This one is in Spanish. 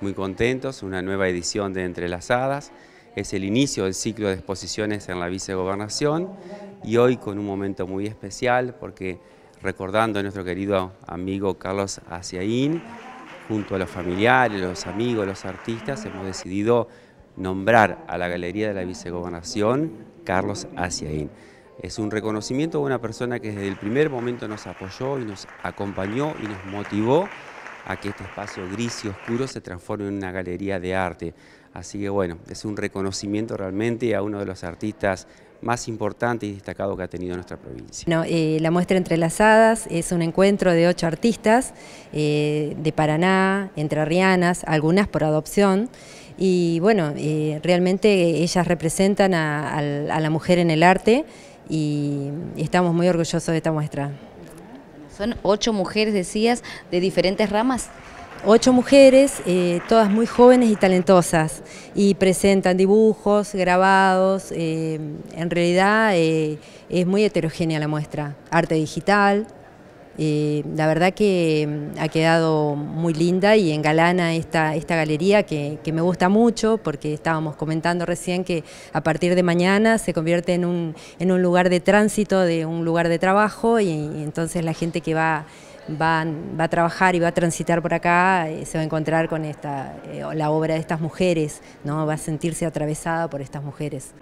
muy contentos, una nueva edición de Entrelazadas. Es el inicio del ciclo de exposiciones en la vicegobernación y hoy con un momento muy especial porque recordando a nuestro querido amigo Carlos Asiaín, junto a los familiares, los amigos, los artistas, hemos decidido nombrar a la Galería de la Vicegobernación Carlos Asiaín. Es un reconocimiento a una persona que desde el primer momento nos apoyó y nos acompañó y nos motivó a que este espacio gris y oscuro se transforme en una galería de arte. Así que bueno, es un reconocimiento realmente a uno de los artistas más importantes y destacados que ha tenido nuestra provincia. Bueno, eh, la muestra Entrelazadas es un encuentro de ocho artistas eh, de Paraná, Entre Rianas, algunas por adopción, y bueno, eh, realmente ellas representan a la mujer en el arte y estamos muy orgullosos de esta muestra. Son ocho mujeres, decías, de diferentes ramas. Ocho mujeres, eh, todas muy jóvenes y talentosas, y presentan dibujos, grabados, eh, en realidad eh, es muy heterogénea la muestra, arte digital, la verdad que mm, ha quedado muy linda y engalana esta, esta galería que, me gusta mucho porque estábamos comentando recién que a partir de mañana se convierte en un, en un lugar de tránsito, de un lugar de trabajo y, entonces la gente que va a trabajar y va a transitar por acá, eh, se va a encontrar con esta, eh, la obra de estas mujeres, ¿no? va a sentirse atravesada por estas mujeres.